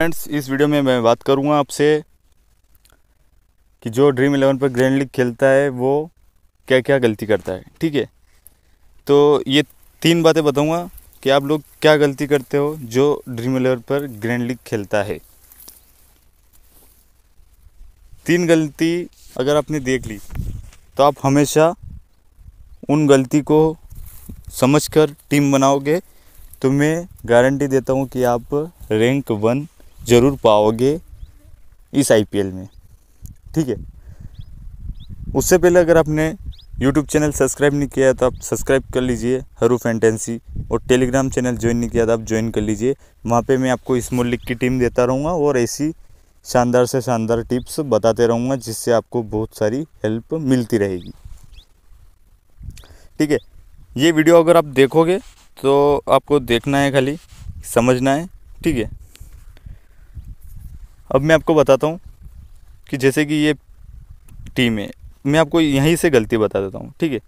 friends इस video में मैं बात करूंगा आपसे कि जो ड्रीम इलेवन पर ग्रैंड लीग खेलता है वो क्या क्या गलती करता है ठीक है तो ये तीन बातें बताऊंगा कि आप लोग क्या गलती करते हो जो ड्रीम इलेवन पर ग्रैंड लीग खेलता है तीन गलती अगर आपने देख ली तो आप हमेशा उन गलती को समझकर टीम बनाओगे तो मैं गारंटी देता हूँ कि आप रैंक वन ज़रूर पाओगे इस आईपीएल में ठीक है उससे पहले अगर आपने यूट्यूब चैनल सब्सक्राइब नहीं किया तो आप सब्सक्राइब कर लीजिए हरू फैंटेंसी और टेलीग्राम चैनल ज्वाइन नहीं किया तो आप ज्वाइन कर लीजिए वहाँ पे मैं आपको इस लीग की टीम देता रहूँगा और ऐसी शानदार से शानदार टिप्स बताते रहूँगा जिससे आपको बहुत सारी हेल्प मिलती रहेगी ठीक है ये वीडियो अगर आप देखोगे तो आपको देखना है खाली समझना है ठीक है अब मैं आपको बताता हूँ कि जैसे कि ये टीम है मैं आपको यहीं से गलती बता देता हूँ ठीक है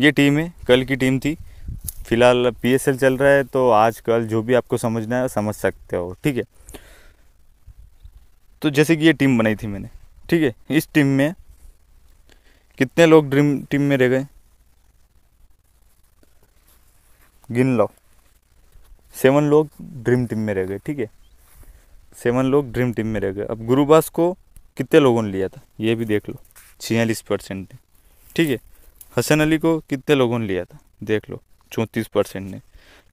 ये टीम है कल की टीम थी फिलहाल पीएसएल चल रहा है तो आज कल जो भी आपको समझना है समझ सकते हो ठीक है तो जैसे कि ये टीम बनाई थी मैंने ठीक है इस टीम में कितने लोग ड्रीम टीम में रह गए गिन लो सेवन लोग ड्रीम टीम में रह गए ठीक है सेवन लोग ड्रीम टीम में रह गए अब गुरुबास को कितने लोगों ने लिया था ये भी देख लो छियालीस परसेंट ने ठीक है हसन अली को कितने लोगों ने लिया था देख लो चौंतीस परसेंट ने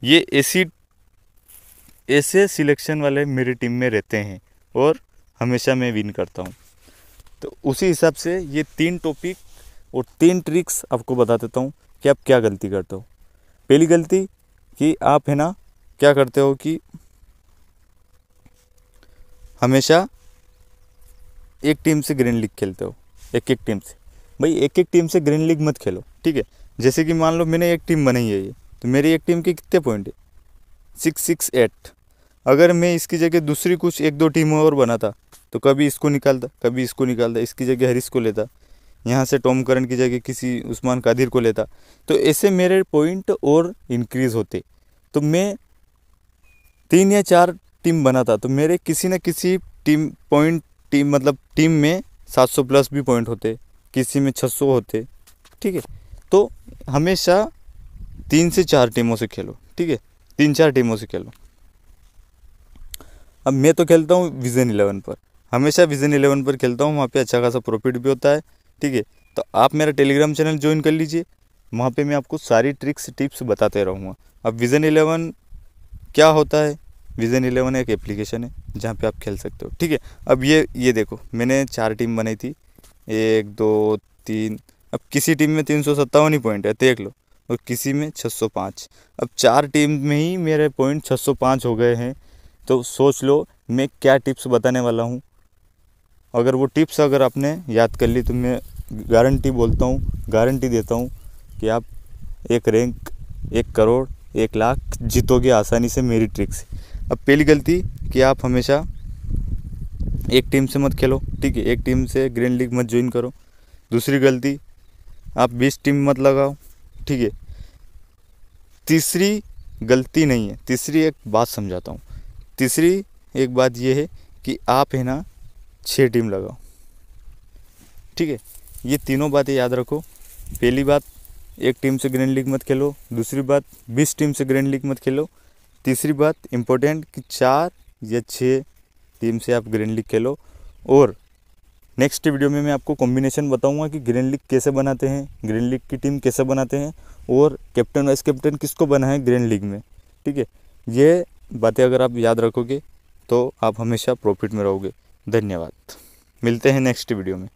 ये ऐसी ऐसे सिलेक्शन वाले मेरी टीम में रहते हैं और हमेशा मैं विन करता हूँ तो उसी हिसाब से ये तीन टॉपिक और तीन ट्रिक्स आपको बता देता हूँ कि आप क्या गलती करते हो पहली गलती कि आप है ना क्या करते हो कि हमेशा एक टीम से ग्रीन लीग खेलते हो एक एक टीम से भाई एक एक टीम से ग्रीन लीग मत खेलो ठीक है जैसे कि मान लो मैंने एक टीम बनाई है ये तो मेरी एक टीम के कितने पॉइंट है सिक्स सिक्स एट अगर मैं इसकी जगह दूसरी कुछ एक दो टीम और बनाता तो कभी इसको निकालता कभी इसको निकालता इसकी जगह हरीश को लेता यहाँ से टॉम करण की जगह किसी उस्मान कादिर को लेता तो ऐसे मेरे पॉइंट और इनक्रीज़ होते तो मैं तीन या चार टीम बना था तो मेरे किसी न किसी टीम पॉइंट टीम मतलब टीम में 700 प्लस भी पॉइंट होते किसी में 600 होते ठीक है तो हमेशा तीन से चार टीमों से खेलो ठीक है तीन चार टीमों से खेलो अब मैं तो खेलता हूँ विजन इलेवन पर हमेशा विजन इलेवन पर खेलता हूँ वहाँ पे अच्छा खासा प्रॉफिट भी होता है ठीक है तो आप मेरा टेलीग्राम चैनल ज्वाइन कर लीजिए वहाँ पे मैं आपको सारी ट्रिक्स टिप्स बताते रहूँगा अब विजन इलेवन क्या होता है विजन इलेवन एक एप्लीकेशन है जहाँ पे आप खेल सकते हो ठीक है अब ये ये देखो मैंने चार टीम बनाई थी एक दो तीन अब किसी टीम में तीन सौ सत्तावन ही पॉइंट है देख लो और किसी में छः सौ पाँच अब चार टीम में ही मेरे पॉइंट छः सौ पाँच हो गए हैं तो सोच लो मैं क्या टिप्स बताने वाला हूँ अगर वो टिप्स अगर आपने याद कर ली तो मैं गारंटी बोलता हूँ गारंटी देता हूँ कि आप एक रैंक एक करोड़ एक लाख जीतोगे आसानी से मेरी ट्रिक से अब पहली गलती कि आप हमेशा एक टीम से मत खेलो ठीक है एक टीम से ग्रीन लीग मत ज्वाइन करो दूसरी गलती आप बीस टीम मत लगाओ ठीक है तीसरी गलती नहीं है तीसरी एक बात समझाता हूँ तीसरी एक बात यह है कि आप है ना छः टीम लगाओ ठीक है ये तीनों बातें याद रखो पहली बात एक टीम से ग्रैंड लीग मत खेलो दूसरी बात बीस टीम से ग्रैंड लीग मत खेलो तीसरी बात इम्पोर्टेंट कि चार या छः टीम से आप ग्रीन लीग खेलो और नेक्स्ट वीडियो में मैं आपको कॉम्बिनेशन बताऊंगा कि ग्रीन लीग कैसे बनाते हैं ग्रीन लीग की टीम कैसे बनाते हैं और कैप्टन वाइस कैप्टन किसको बनाए ग्रीन लीग में ठीक है ये बातें अगर आप याद रखोगे तो आप हमेशा प्रॉफिट में रहोगे धन्यवाद मिलते हैं नेक्स्ट वीडियो में